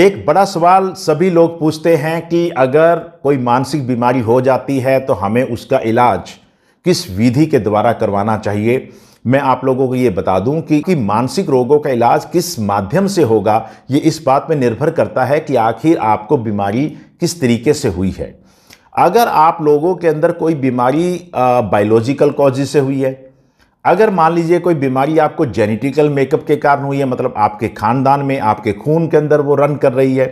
एक बड़ा सवाल सभी लोग पूछते हैं कि अगर कोई मानसिक बीमारी हो जाती है तो हमें उसका इलाज किस विधि के द्वारा करवाना चाहिए मैं आप लोगों को ये बता दूं कि, कि मानसिक रोगों का इलाज किस माध्यम से होगा ये इस बात पर निर्भर करता है कि आखिर आपको बीमारी किस तरीके से हुई है अगर आप लोगों के अंदर कोई बीमारी बायोलॉजिकल कॉजिज से हुई है अगर मान लीजिए कोई बीमारी आपको जेनेटिकल मेकअप के कारण हुई है मतलब आपके खानदान में आपके खून के अंदर वो रन कर रही है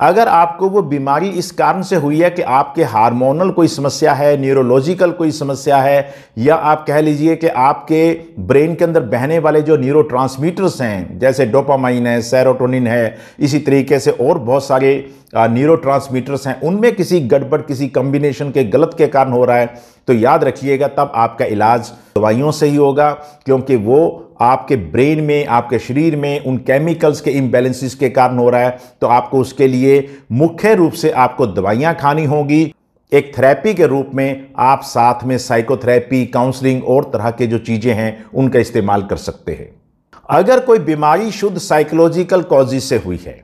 अगर आपको वो बीमारी इस कारण से हुई है कि आपके हार्मोनल कोई समस्या है न्यूरोलॉजिकल कोई समस्या है या आप कह लीजिए कि आपके ब्रेन के अंदर बहने वाले जो न्यूरो हैं जैसे डोपामाइन है सेरोटोनिन है इसी तरीके से और बहुत सारे न्यूरो हैं उनमें किसी गड़बड़ किसी कम्बिनेशन के गलत के कारण हो रहा है तो याद रखिएगा तब आपका इलाज दवाइयों से ही होगा क्योंकि वो आपके ब्रेन में आपके शरीर में उन केमिकल्स के इम्बेलेंसेस के कारण हो रहा है तो आपको उसके लिए मुख्य रूप से आपको दवाइयाँ खानी होगी एक थेरेपी के रूप में आप साथ में साइकोथेरेपी काउंसलिंग और तरह के जो चीज़ें हैं उनका इस्तेमाल कर सकते हैं अगर कोई बीमारी शुद्ध साइकोलॉजिकल कॉजेज से हुई है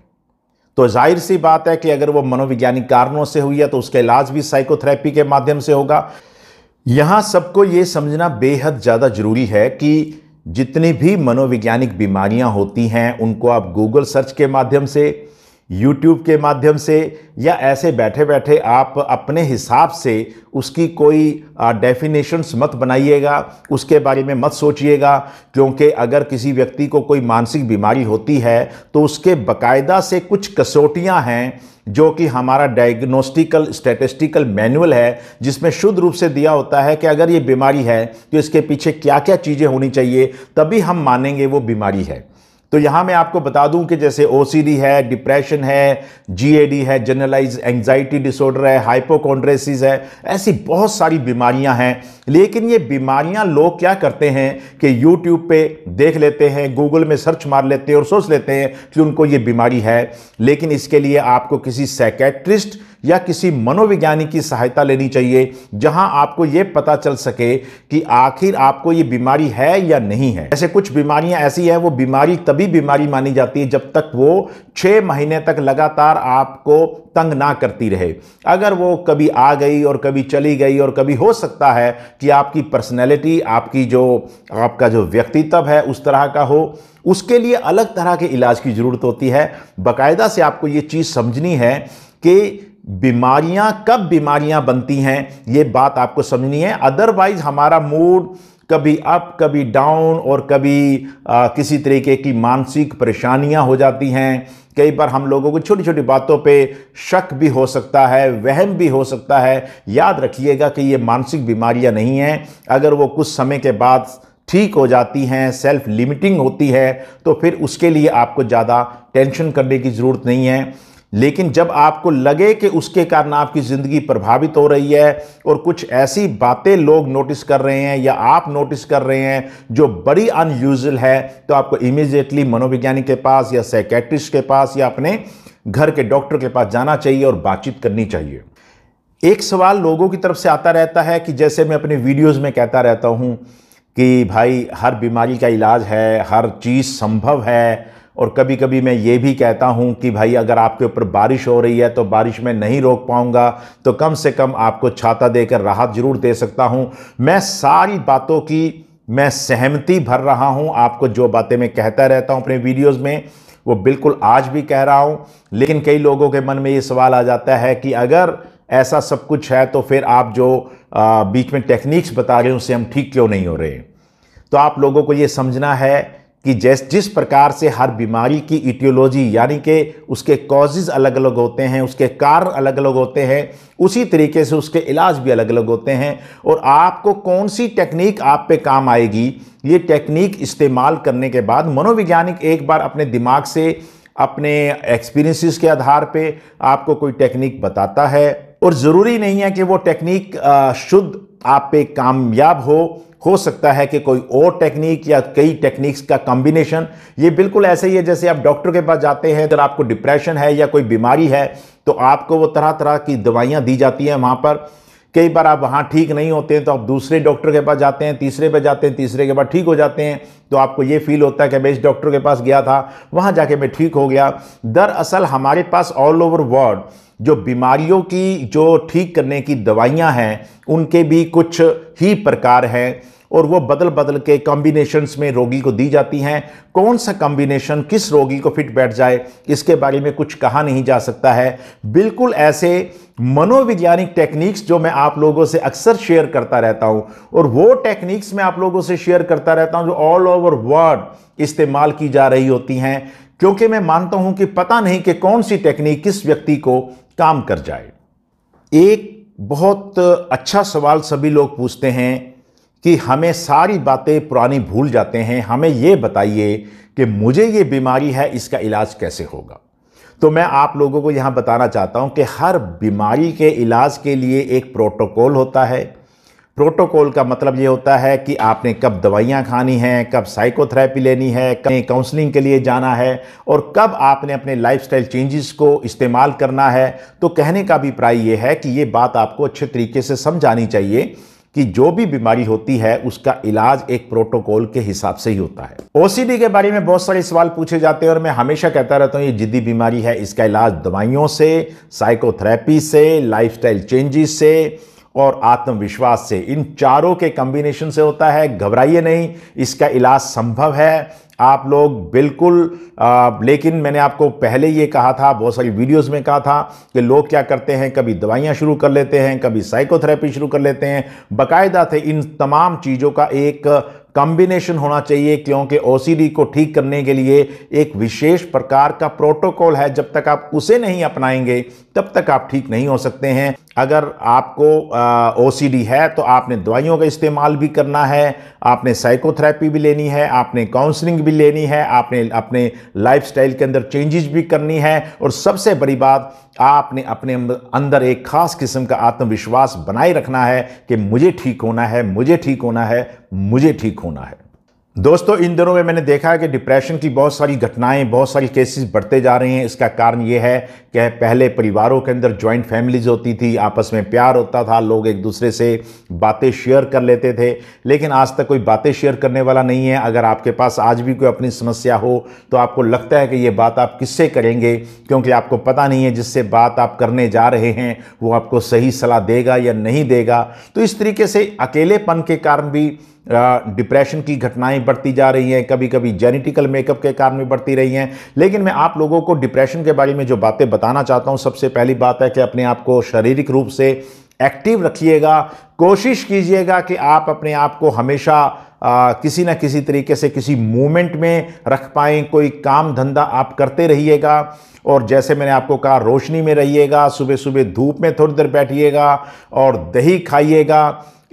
तो जाहिर सी बात है कि अगर वो मनोविज्ञानिक कारणों से हुई है तो उसका इलाज भी साइकोथेरेपी के माध्यम से होगा यहाँ सबको ये समझना बेहद ज़्यादा ज़रूरी है कि जितनी भी मनोवैज्ञानिक बीमारियां होती हैं उनको आप गूगल सर्च के माध्यम से यूट्यूब के माध्यम से या ऐसे बैठे बैठे आप अपने हिसाब से उसकी कोई डेफिनेशंस मत बनाइएगा उसके बारे में मत सोचिएगा क्योंकि अगर किसी व्यक्ति को कोई मानसिक बीमारी होती है तो उसके बकायदा से कुछ कसौटियाँ हैं जो कि हमारा डायग्नोस्टिकल स्टैटिस्टिकल मैनुअल है जिसमें शुद्ध रूप से दिया होता है कि अगर ये बीमारी है तो इसके पीछे क्या क्या चीज़ें होनी चाहिए तभी हम मानेंगे वो बीमारी है तो यहाँ मैं आपको बता दूं कि जैसे ओसीडी है डिप्रेशन है जीएडी है जनरलाइज एंजाइटी डिसऑर्डर है हाइपोकॉन्ड्रेसिस है ऐसी बहुत सारी बीमारियां हैं लेकिन ये बीमारियां लोग क्या करते हैं कि यूट्यूब पे देख लेते हैं गूगल में सर्च मार लेते हैं और सोच लेते हैं कि उनको ये बीमारी है लेकिन इसके लिए आपको किसी सेकेट्रिस्ट या किसी मनोविज्ञानी की सहायता लेनी चाहिए जहां आपको ये पता चल सके कि आखिर आपको ये बीमारी है या नहीं है ऐसे कुछ बीमारियां ऐसी हैं वो बीमारी तब तभी बीमारी मानी जाती है जब तक वो छः महीने तक लगातार आपको तंग ना करती रहे अगर वो कभी आ गई और कभी चली गई और कभी हो सकता है कि आपकी पर्सनैलिटी आपकी जो आपका जो व्यक्तित्व है उस तरह का हो उसके लिए अलग तरह के इलाज की ज़रूरत होती है बाकायदा से आपको ये चीज़ समझनी है कि बीमारियां कब बीमारियां बनती हैं ये बात आपको समझनी है अदरवाइज हमारा मूड कभी अप कभी डाउन और कभी आ, किसी तरीके की मानसिक परेशानियां हो जाती हैं कई बार हम लोगों को छोटी छोटी बातों पे शक भी हो सकता है वहम भी हो सकता है याद रखिएगा कि ये मानसिक बीमारियां नहीं हैं अगर वो कुछ समय के बाद ठीक हो जाती हैं सेल्फ लिमिटिंग होती है तो फिर उसके लिए आपको ज़्यादा टेंशन करने की ज़रूरत नहीं है लेकिन जब आपको लगे कि उसके कारण आपकी ज़िंदगी प्रभावित हो रही है और कुछ ऐसी बातें लोग नोटिस कर रहे हैं या आप नोटिस कर रहे हैं जो बड़ी अनयूजल है तो आपको इमीजिएटली मनोविज्ञानी के पास या साइकेट्रिस्ट के पास या अपने घर के डॉक्टर के पास जाना चाहिए और बातचीत करनी चाहिए एक सवाल लोगों की तरफ से आता रहता है कि जैसे मैं अपने वीडियोज़ में कहता रहता हूँ कि भाई हर बीमारी का इलाज है हर चीज़ संभव है और कभी कभी मैं ये भी कहता हूँ कि भाई अगर आपके ऊपर बारिश हो रही है तो बारिश में नहीं रोक पाऊँगा तो कम से कम आपको छाता देकर राहत ज़रूर दे सकता हूँ मैं सारी बातों की मैं सहमति भर रहा हूँ आपको जो बातें मैं कहता रहता हूँ अपने वीडियोज़ में वो बिल्कुल आज भी कह रहा हूँ लेकिन कई लोगों के मन में ये सवाल आ जाता है कि अगर ऐसा सब कुछ है तो फिर आप जो आ, बीच में टेक्निक्स बता रहे हैं उससे हम ठीक क्यों नहीं हो रहे हैं तो आप लोगों को ये समझना है कि जैस जिस प्रकार से हर बीमारी की इटियोलॉजी यानी कि उसके कॉजेज़ अलग अलग होते हैं उसके कारण अलग अलग होते हैं उसी तरीके से उसके इलाज भी अलग अलग होते हैं और आपको कौन सी टेक्निक आप पे काम आएगी ये टेक्निक इस्तेमाल करने के बाद मनोवैज्ञानिक एक बार अपने दिमाग से अपने एक्सपीरियंसिस के आधार पर आपको कोई टेक्निक बताता है और ज़रूरी नहीं है कि वो टेक्निक शुद्ध आप पे कामयाब हो हो सकता है कि कोई और टेक्निक या कई टेक्निक्स का कॉम्बिनेशन ये बिल्कुल ऐसे ही है जैसे आप डॉक्टर के पास जाते हैं अगर आपको डिप्रेशन है या कोई बीमारी है तो आपको वो तरह तरह की दवाइयाँ दी जाती हैं वहाँ पर कई बार आप वहाँ ठीक नहीं होते हैं तो आप दूसरे डॉक्टर के पास जाते हैं तीसरे पर जाते हैं तीसरे के बाद ठीक हो जाते हैं तो आपको ये फील होता है कि मैं इस डॉक्टर के पास गया था वहाँ जाके मैं ठीक हो गया दरअसल हमारे पास ऑल ओवर वर्ल्ड जो बीमारियों की जो ठीक करने की दवाइयाँ हैं उनके भी कुछ ही प्रकार हैं और वो बदल बदल के कॉम्बिनेशंस में रोगी को दी जाती हैं कौन सा कॉम्बिनेशन किस रोगी को फिट बैठ जाए इसके बारे में कुछ कहा नहीं जा सकता है बिल्कुल ऐसे मनोविज्ञानिक टेक्निक्स जो मैं आप लोगों से अक्सर शेयर करता रहता हूं और वो टेक्निक्स मैं आप लोगों से शेयर करता रहता हूं जो ऑल ओवर वर्ल्ड इस्तेमाल की जा रही होती हैं क्योंकि मैं मानता हूं कि पता नहीं कि कौन सी टेक्निक किस व्यक्ति को काम कर जाए एक बहुत अच्छा सवाल सभी लोग पूछते हैं कि हमें सारी बातें पुरानी भूल जाते हैं हमें ये बताइए कि मुझे ये बीमारी है इसका इलाज कैसे होगा तो मैं आप लोगों को यहाँ बताना चाहता हूँ कि हर बीमारी के इलाज के लिए एक प्रोटोकॉल होता है प्रोटोकॉल का मतलब ये होता है कि आपने कब दवाइयाँ खानी हैं कब साइकोथेरेपी लेनी है कब काउंसलिंग के लिए जाना है और कब आपने अपने लाइफस्टाइल चेंजेस को इस्तेमाल करना है तो कहने का भी प्राय ये है कि ये बात आपको अच्छे तरीके से समझानी चाहिए कि जो भी बीमारी होती है उसका इलाज एक प्रोटोकॉल के हिसाब से ही होता है ओसीडी के बारे में बहुत सारे सवाल पूछे जाते हैं और मैं हमेशा कहता रहता हूँ ये जिद्दी बीमारी है इसका इलाज दवाइयों से साइकोथेरेपी से लाइफस्टाइल चेंजेस से और आत्मविश्वास से इन चारों के कॉम्बिनेशन से होता है घबराइए नहीं इसका इलाज संभव है आप लोग बिल्कुल आ, लेकिन मैंने आपको पहले ये कहा था बहुत सारी वीडियोस में कहा था कि लोग क्या करते हैं कभी दवाइयाँ शुरू कर लेते हैं कभी साइकोथेरेपी शुरू कर लेते हैं बाकायदा थे इन तमाम चीज़ों का एक कॉम्बिनेशन होना चाहिए क्योंकि ओ को ठीक करने के लिए एक विशेष प्रकार का प्रोटोकॉल है जब तक आप उसे नहीं अपनाएंगे तब तक आप ठीक नहीं हो सकते हैं अगर आपको ओ है तो आपने दवाइयों का इस्तेमाल भी करना है आपने साइकोथेरेपी भी लेनी है आपने काउंसलिंग भी लेनी है आपने अपने लाइफ के अंदर चेंजेस भी करनी है और सबसे बड़ी बात आपने अपने अंदर एक ख़ास किस्म का आत्मविश्वास बनाए रखना है कि मुझे ठीक होना है मुझे ठीक होना है मुझे ठीक होना है दोस्तों इन दिनों में मैंने देखा है कि डिप्रेशन की बहुत सारी घटनाएं बहुत सारी केसेस बढ़ते जा रहे हैं इसका कारण ये है कि पहले परिवारों के अंदर जॉइंट फैमिलीज होती थी आपस में प्यार होता था लोग एक दूसरे से बातें शेयर कर लेते थे लेकिन आज तक कोई बातें शेयर करने वाला नहीं है अगर आपके पास आज भी कोई अपनी समस्या हो तो आपको लगता है कि ये बात आप किससे करेंगे क्योंकि आपको पता नहीं है जिससे बात आप करने जा रहे हैं वो आपको सही सलाह देगा या नहीं देगा तो इस तरीके से अकेलेपन के कारण भी डिप्रेशन की घटनाएं बढ़ती जा रही हैं कभी कभी जेनेटिकल मेकअप के कारण भी बढ़ती रही हैं लेकिन मैं आप लोगों को डिप्रेशन के बारे में जो बातें बताना चाहता हूं सबसे पहली बात है कि अपने आप को शारीरिक रूप से एक्टिव रखिएगा कोशिश कीजिएगा कि आप अपने आप को हमेशा आ, किसी ना किसी तरीके से किसी मूवमेंट में रख पाएँ कोई काम धंधा आप करते रहिएगा और जैसे मैंने आपको कहा रोशनी में रहिएगा सुबह सुबह धूप में थोड़ी देर बैठिएगा और दही खाइएगा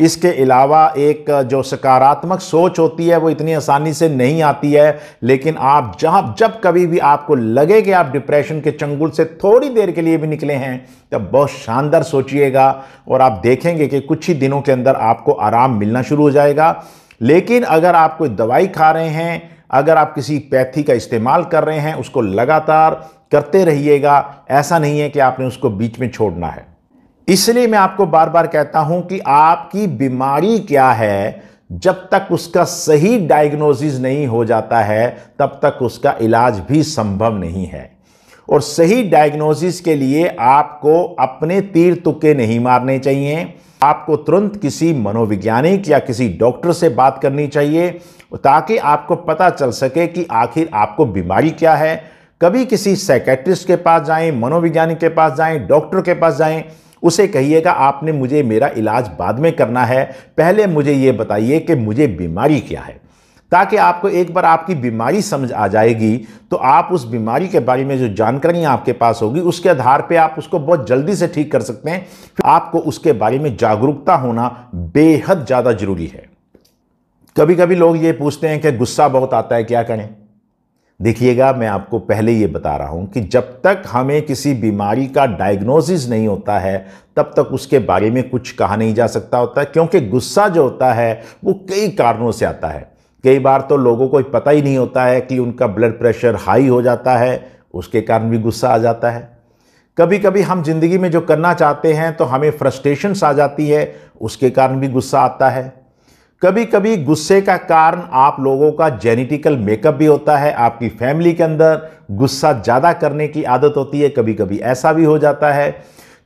इसके अलावा एक जो सकारात्मक सोच होती है वो इतनी आसानी से नहीं आती है लेकिन आप जहाँ जब कभी भी आपको लगे कि आप डिप्रेशन के चंगुल से थोड़ी देर के लिए भी निकले हैं तब बहुत शानदार सोचिएगा और आप देखेंगे कि कुछ ही दिनों के अंदर आपको आराम मिलना शुरू हो जाएगा लेकिन अगर आप कोई दवाई खा रहे हैं अगर आप किसी पैथी का इस्तेमाल कर रहे हैं उसको लगातार करते रहिएगा ऐसा नहीं है कि आपने उसको बीच में छोड़ना है इसलिए मैं आपको बार बार कहता हूं कि आपकी बीमारी क्या है जब तक उसका सही डायग्नोसिस नहीं हो जाता है तब तक उसका इलाज भी संभव नहीं है और सही डायग्नोसिस के लिए आपको अपने तीर तुक्के नहीं मारने चाहिए आपको तुरंत किसी मनोविज्ञानिक या किसी डॉक्टर से बात करनी चाहिए ताकि आपको पता चल सके कि आखिर आपको बीमारी क्या है कभी किसी साइकेट्रिस्ट के पास जाएं मनोविज्ञानिक के पास जाएं डॉक्टर के पास जाएं उसे कहिएगा आपने मुझे मेरा इलाज बाद में करना है पहले मुझे ये बताइए कि मुझे बीमारी क्या है ताकि आपको एक बार आपकी बीमारी समझ आ जाएगी तो आप उस बीमारी के बारे में जो जानकारी आपके पास होगी उसके आधार पे आप उसको बहुत जल्दी से ठीक कर सकते हैं आपको उसके बारे में जागरूकता होना बेहद ज़्यादा ज़रूरी है कभी कभी लोग ये पूछते हैं कि गुस्सा बहुत आता है क्या करें देखिएगा मैं आपको पहले ये बता रहा हूँ कि जब तक हमें किसी बीमारी का डायग्नोसिस नहीं होता है तब तक उसके बारे में कुछ कहा नहीं जा सकता होता क्योंकि गुस्सा जो होता है वो कई कारणों से आता है कई बार तो लोगों को पता ही नहीं होता है कि उनका ब्लड प्रेशर हाई हो जाता है उसके कारण भी गुस्सा आ जाता है कभी कभी हम जिंदगी में जो करना चाहते हैं तो हमें फ्रस्ट्रेशंस आ जाती है उसके कारण भी गुस्सा आता है कभी कभी गुस्से का कारण आप लोगों का जेनेटिकल मेकअप भी होता है आपकी फैमिली के अंदर गुस्सा ज़्यादा करने की आदत होती है कभी कभी ऐसा भी हो जाता है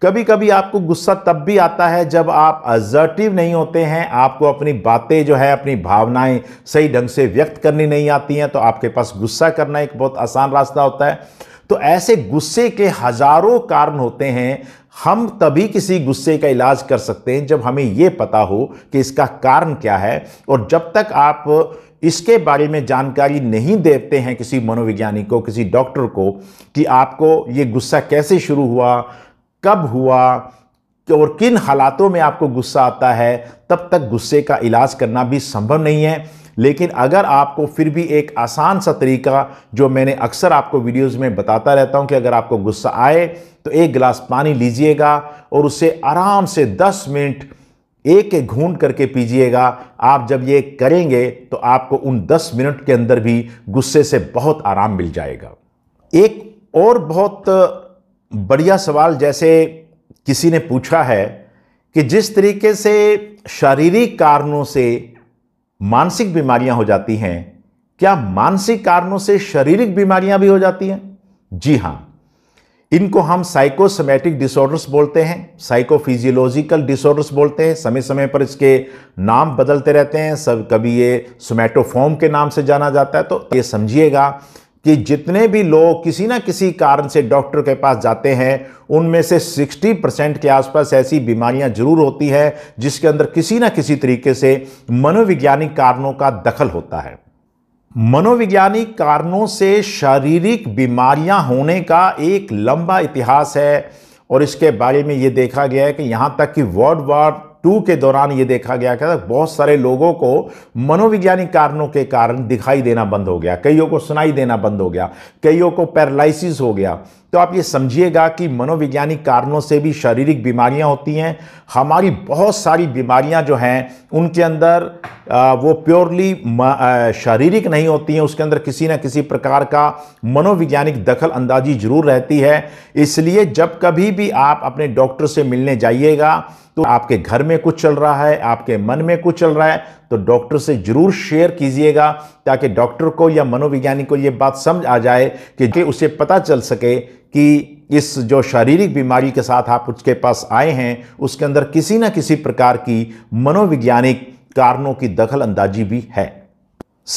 कभी कभी आपको गुस्सा तब भी आता है जब आप अजर्टिव नहीं होते हैं आपको अपनी बातें जो है अपनी भावनाएं सही ढंग से व्यक्त करनी नहीं आती हैं तो आपके पास गुस्सा करना एक बहुत आसान रास्ता होता है तो ऐसे गुस्से के हजारों कारण होते हैं हम तभी किसी गुस्से का इलाज कर सकते हैं जब हमें ये पता हो कि इसका कारण क्या है और जब तक आप इसके बारे में जानकारी नहीं देते हैं किसी मनोविज्ञानी को किसी डॉक्टर को कि आपको ये गुस्सा कैसे शुरू हुआ कब हुआ और किन हालातों में आपको गुस्सा आता है तब तक गुस्से का इलाज करना भी संभव नहीं है लेकिन अगर आपको फिर भी एक आसान सा तरीका जो मैंने अक्सर आपको वीडियोस में बताता रहता हूं कि अगर आपको गुस्सा आए तो एक गिलास पानी लीजिएगा और उसे आराम से 10 मिनट एक एक घूंट करके पीजिएगा आप जब ये करेंगे तो आपको उन 10 मिनट के अंदर भी गुस्से से बहुत आराम मिल जाएगा एक और बहुत बढ़िया सवाल जैसे किसी ने पूछा है कि जिस तरीके से शारीरिक कारणों से मानसिक बीमारियां हो जाती हैं क्या मानसिक कारणों से शारीरिक बीमारियां भी हो जाती हैं जी हां इनको हम साइकोसोमेटिक डिसऑर्डर्स बोलते हैं साइकोफिजियोलॉजिकल डिसऑर्डर्स बोलते हैं समय समय पर इसके नाम बदलते रहते हैं सब कभी ये सोमेटोफॉर्म के नाम से जाना जाता है तो ये समझिएगा कि जितने भी लोग किसी ना किसी कारण से डॉक्टर के पास जाते हैं उनमें से 60 परसेंट के आसपास ऐसी बीमारियां जरूर होती है जिसके अंदर किसी ना किसी तरीके से मनोवैज्ञानिक कारणों का दखल होता है मनोवैज्ञानिक कारणों से शारीरिक बीमारियां होने का एक लंबा इतिहास है और इसके बारे में ये देखा गया है कि यहाँ तक कि वर्ल्ड वार टू के दौरान ये देखा गया कि बहुत सारे लोगों को मनोविज्ञानिक कारणों के कारण दिखाई देना बंद हो गया कईयों को सुनाई देना बंद हो गया कईयों को पैरालिसिस हो गया तो आप ये समझिएगा कि मनोवैज्ञानिक कारणों से भी शारीरिक बीमारियां होती हैं हमारी बहुत सारी बीमारियां जो हैं उनके अंदर वो प्योरली शारीरिक नहीं होती हैं उसके अंदर किसी न किसी प्रकार का मनोवैज्ञानिक दखल अंदाजी जरूर रहती है इसलिए जब कभी भी आप अपने डॉक्टर से मिलने जाइएगा तो आपके घर में कुछ चल रहा है आपके मन में कुछ चल रहा है तो डॉक्टर से जरूर शेयर कीजिएगा ताकि डॉक्टर को या मनोविज्ञानी को ये बात समझ आ जाए कि उसे पता चल सके कि इस जो शारीरिक बीमारी के साथ आप उसके पास आए हैं उसके अंदर किसी न किसी प्रकार की मनोविज्ञानिक कारणों की दखल अंदाजी भी है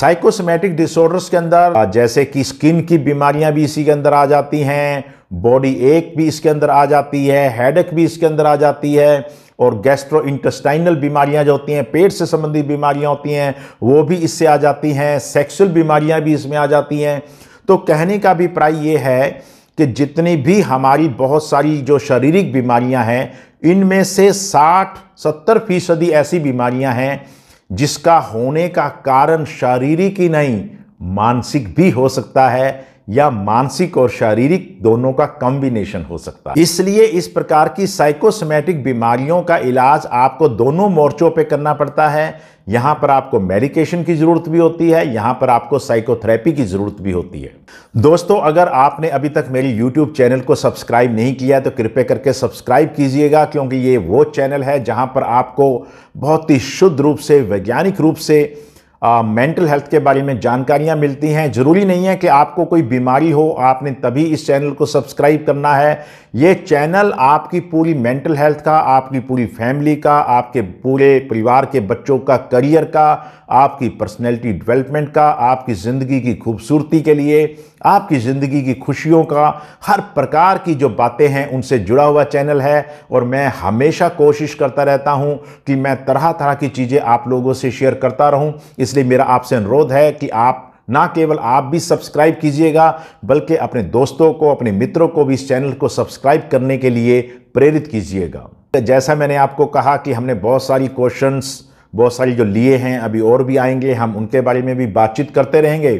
साइकोसोमेटिक डिसऑर्डर्स के अंदर जैसे कि स्किन की बीमारियां भी इसी के अंदर आ जाती हैं बॉडी एक भी इसके अंदर आ जाती है हेडक भी इसके अंदर आ जाती है और गैस्ट्रो इंटेस्टाइनल बीमारियां जो होती हैं पेट से संबंधित बीमारियां होती हैं वो भी इससे आ जाती हैं सेक्सुअल बीमारियां भी इसमें आ जाती हैं तो कहने का अभिप्राय ये है कि जितनी भी हमारी बहुत सारी जो शारीरिक बीमारियां हैं इनमें से 60-70 फीसदी ऐसी बीमारियां हैं जिसका होने का कारण शारीरिक ही नहीं मानसिक भी हो सकता है या मानसिक और शारीरिक दोनों का कॉम्बिनेशन हो सकता है इसलिए इस प्रकार की साइकोसोमेटिक बीमारियों का इलाज आपको दोनों मोर्चों पे करना पड़ता है यहां पर आपको मेडिकेशन की ज़रूरत भी होती है यहां पर आपको साइकोथेरेपी की ज़रूरत भी होती है दोस्तों अगर आपने अभी तक मेरी यूट्यूब चैनल को सब्सक्राइब नहीं किया तो कृपया करके सब्सक्राइब कीजिएगा क्योंकि ये वो चैनल है जहां पर आपको बहुत ही शुद्ध रूप से वैज्ञानिक रूप से मेंटल हेल्थ के बारे में जानकारियाँ मिलती हैं ज़रूरी नहीं है कि आपको कोई बीमारी हो आपने तभी इस चैनल को सब्सक्राइब करना है ये चैनल आपकी पूरी मेंटल हेल्थ का आपकी पूरी फैमिली का आपके पूरे परिवार के बच्चों का करियर का आपकी पर्सनैलिटी डेवलपमेंट का आपकी ज़िंदगी की खूबसूरती के लिए आपकी ज़िंदगी की खुशियों का हर प्रकार की जो बातें हैं उनसे जुड़ा हुआ चैनल है और मैं हमेशा कोशिश करता रहता हूँ कि मैं तरह तरह की चीज़ें आप लोगों से शेयर करता रहूँ इस इसलिए मेरा आपसे अनुरोध है कि आप ना केवल आप भी सब्सक्राइब कीजिएगा बल्कि अपने दोस्तों को अपने मित्रों को भी इस चैनल को सब्सक्राइब करने के लिए प्रेरित कीजिएगा जैसा मैंने आपको कहा कि हमने बहुत सारी क्वेश्चंस बहुत सारी जो लिए हैं अभी और भी आएंगे हम उनके बारे में भी बातचीत करते रहेंगे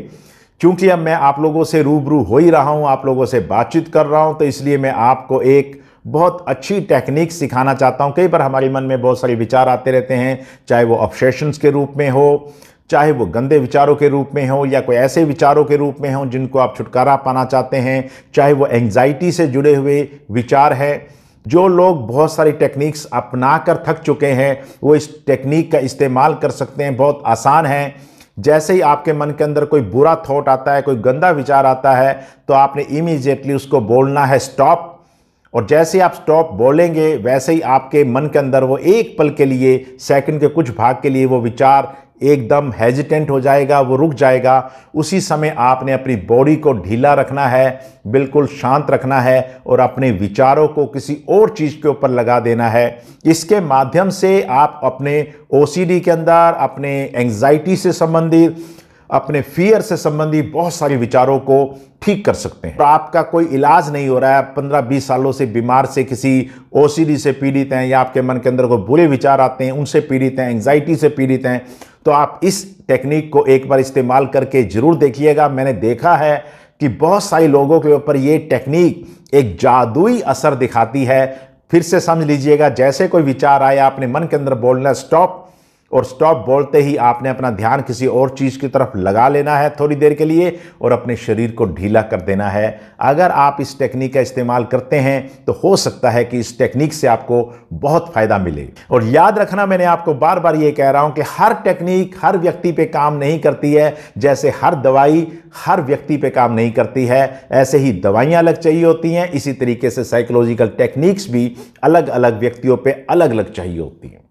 क्योंकि अब मैं आप लोगों से रूबरू हो ही रहा हूं आप लोगों से बातचीत कर रहा हूं तो इसलिए मैं आपको एक बहुत अच्छी टेक्निक सिखाना चाहता हूं कई बार हमारे मन में बहुत सारे विचार आते रहते हैं चाहे वो ऑब्सेशंस के रूप में हो चाहे वो गंदे विचारों के रूप में हों या कोई ऐसे विचारों के रूप में हों जिनको आप छुटकारा पाना चाहते हैं चाहे वो एंग्जाइटी से जुड़े हुए विचार है जो लोग बहुत सारी टेक्निक्स अपना कर थक चुके हैं वो इस टेक्निक का इस्तेमाल कर सकते हैं बहुत आसान है जैसे ही आपके मन के अंदर कोई बुरा थॉट आता है कोई गंदा विचार आता है तो आपने इमीजिएटली उसको बोलना है स्टॉप और जैसे ही आप स्टॉप बोलेंगे वैसे ही आपके मन के अंदर वो एक पल के लिए सेकंड के कुछ भाग के लिए वो विचार एकदम हेजिटेंट हो जाएगा वो रुक जाएगा उसी समय आपने अपनी बॉडी को ढीला रखना है बिल्कुल शांत रखना है और अपने विचारों को किसी और चीज़ के ऊपर लगा देना है इसके माध्यम से आप अपने ओ के अंदर अपने एंग्जाइटी से संबंधित अपने फियर से संबंधी बहुत सारे विचारों को ठीक कर सकते हैं तो आपका कोई इलाज नहीं हो रहा है पंद्रह बीस सालों से बीमार से किसी ओ से पीड़ित हैं या आपके मन के अंदर कोई बुरे विचार आते हैं उनसे पीड़ित हैं एंगजाइटी से पीड़ित हैं तो आप इस टेक्निक को एक बार इस्तेमाल करके ज़रूर देखिएगा मैंने देखा है कि बहुत सारे लोगों के ऊपर ये टेक्निक एक जादुई असर दिखाती है फिर से समझ लीजिएगा जैसे कोई विचार आया आपने मन के अंदर बोलना स्टॉप और स्टॉप बोलते ही आपने अपना ध्यान किसी और चीज़ की तरफ लगा लेना है थोड़ी देर के लिए और अपने शरीर को ढीला कर देना है अगर आप इस टेक्निक का इस्तेमाल करते हैं तो हो सकता है कि इस टेक्निक से आपको बहुत फ़ायदा मिले और याद रखना मैंने आपको बार बार ये कह रहा हूँ कि हर टेक्निक हर व्यक्ति पर काम नहीं करती है जैसे हर दवाई हर व्यक्ति पर काम नहीं करती है ऐसे ही दवाइयाँ अलग चाहिए होती हैं इसी तरीके से साइकोलॉजिकल टेक्निक्स भी अलग अलग व्यक्तियों पर अलग अलग चाहिए होती हैं